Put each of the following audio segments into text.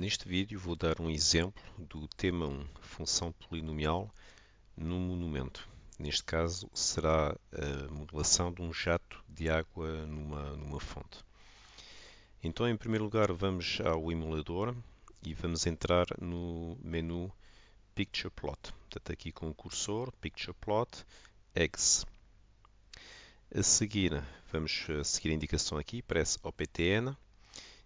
Neste vídeo vou dar um exemplo do tema 1, função polinomial num monumento. Neste caso será a modelação de um jato de água numa, numa fonte. Então em primeiro lugar vamos ao emulador e vamos entrar no menu Picture Plot. Portanto aqui com o cursor, Picture Plot, X. A seguir, vamos seguir a indicação aqui, press OPTN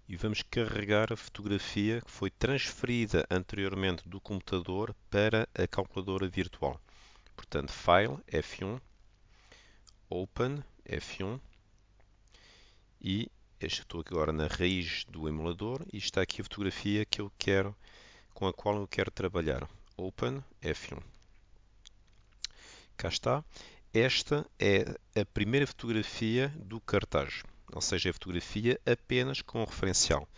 e vamos carregar a fotografia que foi transferida anteriormente do computador para a calculadora virtual. Portanto, File, F1, Open, F1, e estou agora na raiz do emulador e está aqui a fotografia que eu quero, com a qual eu quero trabalhar. Open, F1. Cá está. Esta é a primeira fotografia do cartaz ou seja, a fotografia apenas com o referencial.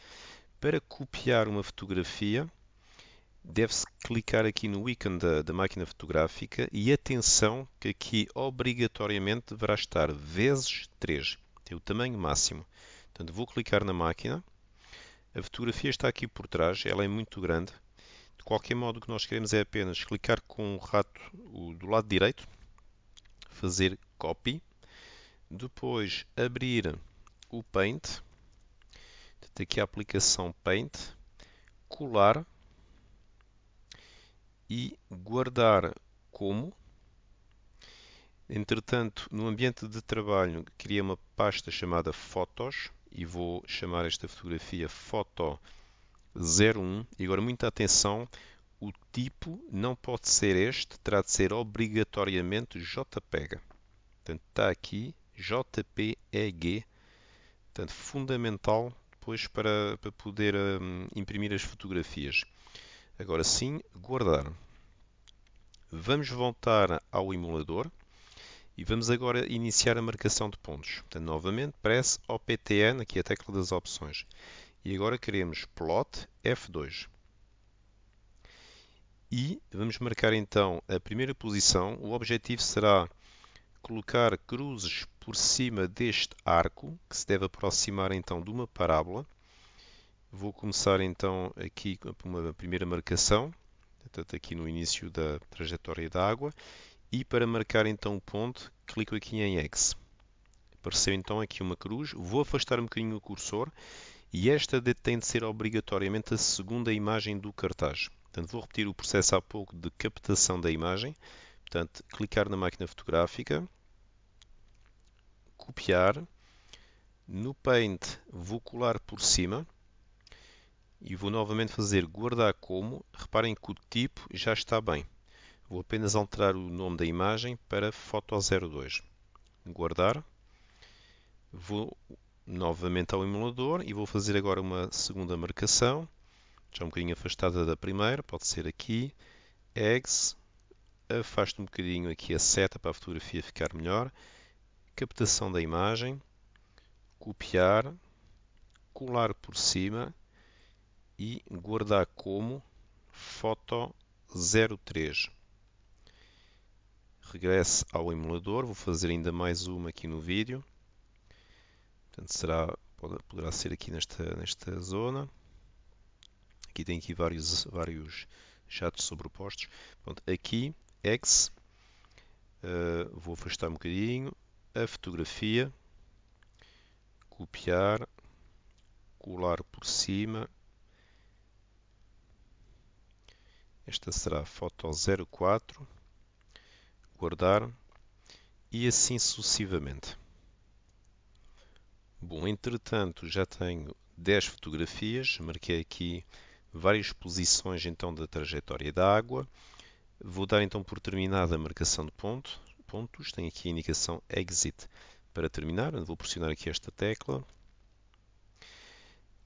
Para copiar uma fotografia, deve-se clicar aqui no ícone da, da, máquina fotográfica e atenção que aqui obrigatoriamente deverá estar vezes 3, é o tamanho máximo. Portanto, vou clicar na máquina, a fotografia está aqui por trás, ela é muito grande. De qualquer modo, o que nós queremos é apenas clicar com o rato do lado direito, fazer copy, depois abrir o Paint, portanto, aqui a aplicação Paint, colar e guardar como. Entretanto, no ambiente de trabalho, criei uma pasta chamada Fotos e vou chamar esta fotografia Foto 01. E agora, muita atenção, o tipo não pode ser este, terá de ser obrigatoriamente JPEG. Portanto, está aqui JPEG portanto, fundamental depois para, para poder um, imprimir as fotografias. Agora sim, guardar. Vamos voltar ao emulador e vamos agora iniciar a marcação de pontos. Portanto, novamente, press OPTN, aqui a tecla das opções. E agora queremos plot F2. E vamos marcar então a primeira posição. O objetivo será colocar cruzes por cima deste arco, que se deve aproximar então de uma parábola. Vou começar então aqui com uma primeira marcação, portanto aqui no início da trajetória da água, e para marcar então o ponto, clico aqui em X. Apareceu então aqui uma cruz, vou afastar um bocadinho o cursor, e esta tem de ser obrigatoriamente a segunda imagem do cartaz. Portanto, vou repetir o processo há pouco de captação da imagem, portanto, clicar na máquina fotográfica, copiar. No Paint vou colar por cima e vou novamente fazer guardar como. Reparem que o tipo já está bem. Vou apenas alterar o nome da imagem para Foto02. Guardar. Vou novamente ao emulador e vou fazer agora uma segunda marcação. Já um bocadinho afastada da primeira, pode ser aqui. Eggs. Afasto um bocadinho aqui a seta para a fotografia ficar melhor captação da imagem, copiar, colar por cima e guardar como foto 03. Regresse ao emulador, vou fazer ainda mais uma aqui no vídeo. Portanto, será, poderá ser aqui nesta, nesta zona. Aqui tem aqui vários, vários jatos sobrepostos. Pronto, aqui, X, uh, vou afastar um bocadinho, a fotografia, copiar, colar por cima. Esta será a foto 04, guardar e assim sucessivamente. Bom, entretanto já tenho 10 fotografias, marquei aqui várias posições então da trajetória da água. Vou dar então por terminada a marcação de ponto, pontos, tenho aqui a indicação Exit para terminar, vou pressionar aqui esta tecla.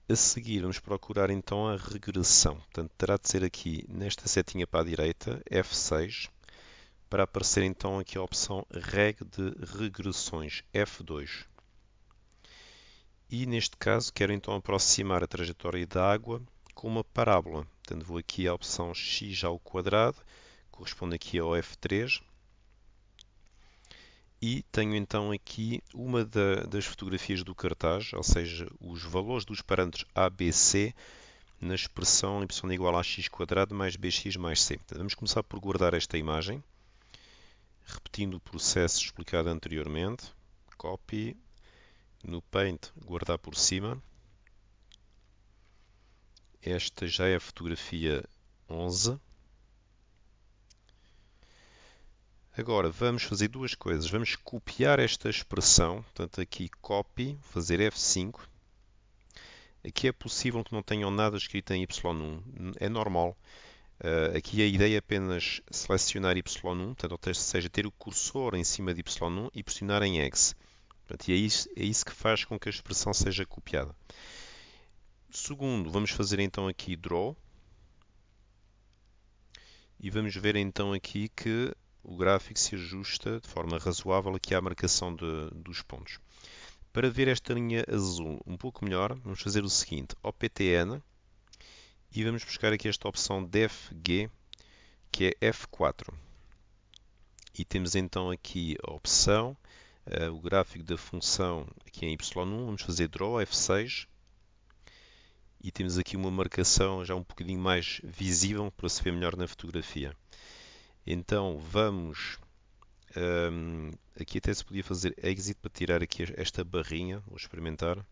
A seguir vamos procurar então a regressão, portanto terá de ser aqui nesta setinha para a direita, F6, para aparecer então aqui a opção Reg de regressões, F2. E neste caso quero então aproximar a trajetória da água com uma parábola, portanto vou aqui à opção X ao quadrado, corresponde aqui ao F3, e tenho então aqui uma da, das fotografias do cartaz, ou seja, os valores dos parâmetros ABC na expressão y igual a x quadrado mais bx mais c. Vamos começar por guardar esta imagem, repetindo o processo explicado anteriormente. Copy, no Paint, guardar por cima. Esta já é a fotografia 11. Agora vamos fazer duas coisas. Vamos copiar esta expressão, portanto aqui copy, fazer F5. Aqui é possível que não tenham nada escrito em Y1, é normal. Uh, aqui a ideia é apenas selecionar Y1, portanto, ou seja, ter o cursor em cima de Y1 e pressionar em X. Portanto, e é isso, é isso que faz com que a expressão seja copiada. Segundo, vamos fazer então aqui draw. E vamos ver então aqui que o gráfico se ajusta de forma razoável aqui à marcação de, dos pontos. Para ver esta linha azul um pouco melhor, vamos fazer o seguinte, OPTN, e vamos buscar aqui esta opção DEFG, que é F4. E temos então aqui a opção, uh, o gráfico da função aqui em Y1, vamos fazer draw F6, e temos aqui uma marcação já um bocadinho mais visível para se ver melhor na fotografia. Então vamos. Um, aqui até se podia fazer exit para tirar aqui esta barrinha. Vou experimentar.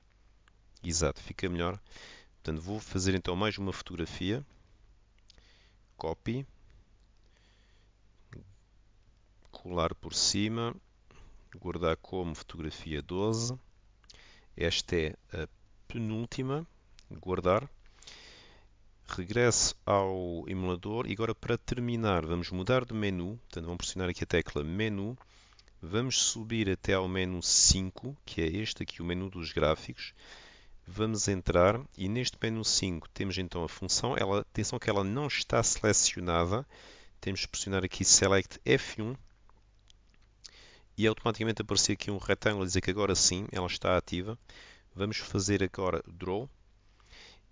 Exato, fica melhor. Portanto, vou fazer então mais uma fotografia. Copy. Colar por cima. Guardar como fotografia 12. Esta é a penúltima. Guardar. Regresso ao emulador e agora para terminar vamos mudar de menu, portanto vamos pressionar aqui a tecla menu, vamos subir até ao menu 5, que é este aqui, o menu dos gráficos, vamos entrar e neste menu 5 temos então a função, ela, atenção que ela não está selecionada, temos de pressionar aqui Select F1 e automaticamente aparecer aqui um retângulo a dizer que agora sim ela está ativa. Vamos fazer agora Draw,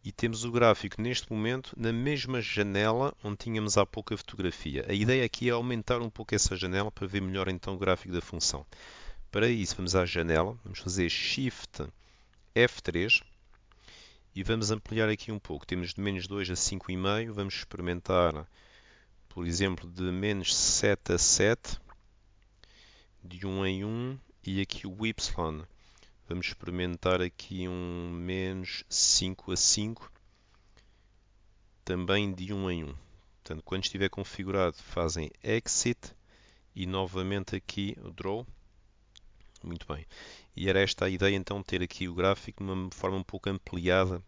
e temos o gráfico neste momento na mesma janela onde tínhamos há pouco a fotografia. A ideia aqui é aumentar um pouco essa janela para ver melhor então o gráfico da função. Para isso vamos à janela, vamos fazer Shift F3 e vamos ampliar aqui um pouco. Temos de menos 2 a 5,5, vamos experimentar por exemplo de menos 7 a 7, de 1 em 1 e aqui o Y Vamos experimentar aqui um menos 5 a 5, também de 1 em 1. Portanto, quando estiver configurado, fazem exit e novamente aqui o draw. Muito bem. E era esta a ideia, então, ter aqui o gráfico de uma forma um pouco ampliada.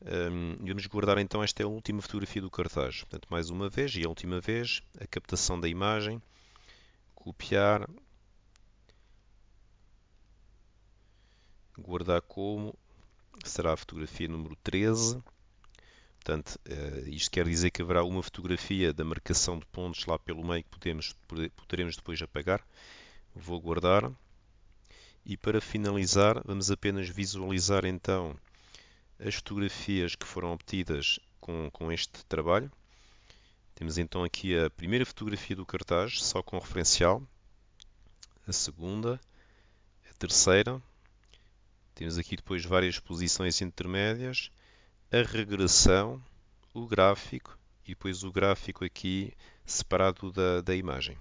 Um, vamos guardar então, esta é a última fotografia do cartaz. Portanto, mais uma vez, e a última vez, a captação da imagem, copiar, guardar como será a fotografia número 13. Portanto, eh, isto quer dizer que haverá uma fotografia da marcação de pontos lá pelo meio que podemos, poderemos depois apagar. Vou guardar. E para finalizar, vamos apenas visualizar então as fotografias que foram obtidas com, com este trabalho. Temos então aqui a primeira fotografia do cartaz, só com referencial, a segunda, a terceira, temos aqui depois várias posições intermédias, a regressão, o gráfico e depois o gráfico aqui separado da, da imagem.